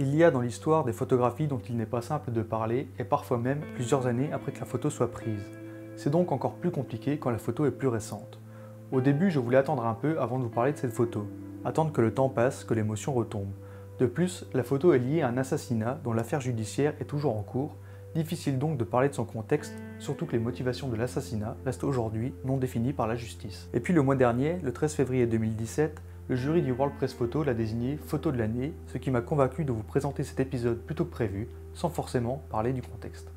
Il y a dans l'histoire des photographies dont il n'est pas simple de parler, et parfois même plusieurs années après que la photo soit prise. C'est donc encore plus compliqué quand la photo est plus récente. Au début, je voulais attendre un peu avant de vous parler de cette photo, attendre que le temps passe, que l'émotion retombe. De plus, la photo est liée à un assassinat dont l'affaire judiciaire est toujours en cours, difficile donc de parler de son contexte, surtout que les motivations de l'assassinat restent aujourd'hui non définies par la justice. Et puis le mois dernier, le 13 février 2017, le jury du World Press Photo l'a désigné photo de l'année, ce qui m'a convaincu de vous présenter cet épisode plutôt que prévu, sans forcément parler du contexte.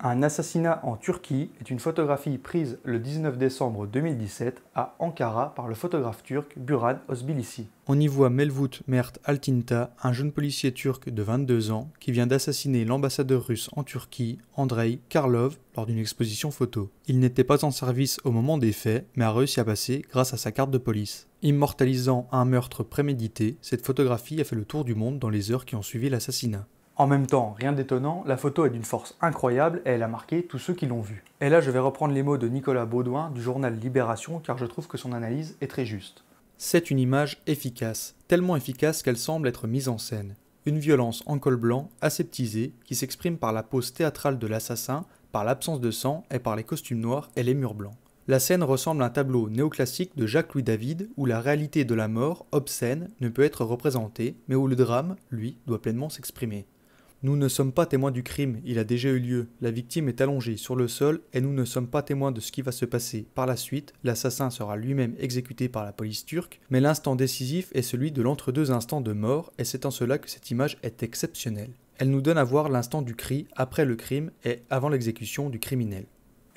Un assassinat en Turquie est une photographie prise le 19 décembre 2017 à Ankara par le photographe turc Buran Osbilisi. On y voit Melvut Mert Altinta, un jeune policier turc de 22 ans qui vient d'assassiner l'ambassadeur russe en Turquie, Andrei Karlov, lors d'une exposition photo. Il n'était pas en service au moment des faits, mais a réussi à passer grâce à sa carte de police. Immortalisant un meurtre prémédité, cette photographie a fait le tour du monde dans les heures qui ont suivi l'assassinat. En même temps, rien d'étonnant, la photo est d'une force incroyable et elle a marqué tous ceux qui l'ont vue. Et là, je vais reprendre les mots de Nicolas Baudouin du journal Libération car je trouve que son analyse est très juste. C'est une image efficace, tellement efficace qu'elle semble être mise en scène. Une violence en col blanc, aseptisée, qui s'exprime par la pose théâtrale de l'assassin, par l'absence de sang et par les costumes noirs et les murs blancs. La scène ressemble à un tableau néoclassique de Jacques-Louis David où la réalité de la mort, obscène, ne peut être représentée, mais où le drame, lui, doit pleinement s'exprimer. Nous ne sommes pas témoins du crime, il a déjà eu lieu. La victime est allongée sur le sol et nous ne sommes pas témoins de ce qui va se passer. Par la suite, l'assassin sera lui-même exécuté par la police turque, mais l'instant décisif est celui de l'entre-deux instants de mort et c'est en cela que cette image est exceptionnelle. Elle nous donne à voir l'instant du cri après le crime et avant l'exécution du criminel.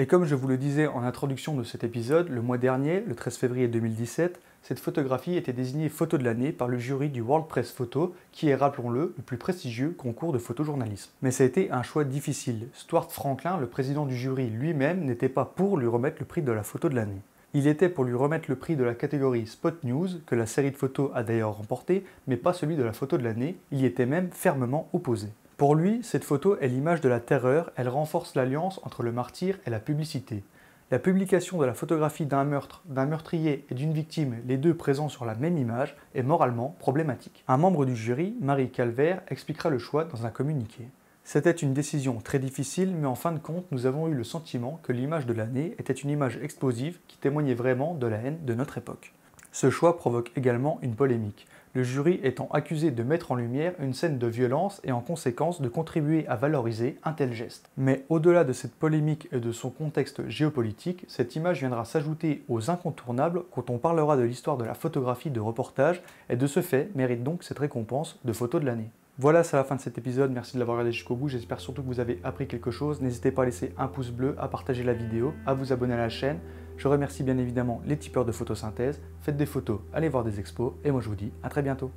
Et comme je vous le disais en introduction de cet épisode, le mois dernier, le 13 février 2017, cette photographie était désignée photo de l'année par le jury du World Press Photo, qui est, rappelons-le, le plus prestigieux concours de photojournalisme. Mais ça a été un choix difficile. Stuart Franklin, le président du jury lui-même, n'était pas pour lui remettre le prix de la photo de l'année. Il était pour lui remettre le prix de la catégorie Spot News, que la série de photos a d'ailleurs remporté, mais pas celui de la photo de l'année, il y était même fermement opposé. Pour lui, cette photo est l'image de la terreur, elle renforce l'alliance entre le martyr et la publicité. La publication de la photographie d'un meurtre, d'un meurtrier et d'une victime, les deux présents sur la même image, est moralement problématique. Un membre du jury, Marie Calvert, expliquera le choix dans un communiqué. C'était une décision très difficile, mais en fin de compte, nous avons eu le sentiment que l'image de l'année était une image explosive qui témoignait vraiment de la haine de notre époque. Ce choix provoque également une polémique, le jury étant accusé de mettre en lumière une scène de violence et en conséquence de contribuer à valoriser un tel geste. Mais au-delà de cette polémique et de son contexte géopolitique, cette image viendra s'ajouter aux incontournables quand on parlera de l'histoire de la photographie de reportage et de ce fait mérite donc cette récompense de photo de l'année. Voilà, c'est la fin de cet épisode, merci de l'avoir regardé jusqu'au bout, j'espère surtout que vous avez appris quelque chose, n'hésitez pas à laisser un pouce bleu, à partager la vidéo, à vous abonner à la chaîne, je remercie bien évidemment les tipeurs de photosynthèse. Faites des photos, allez voir des expos, et moi je vous dis à très bientôt.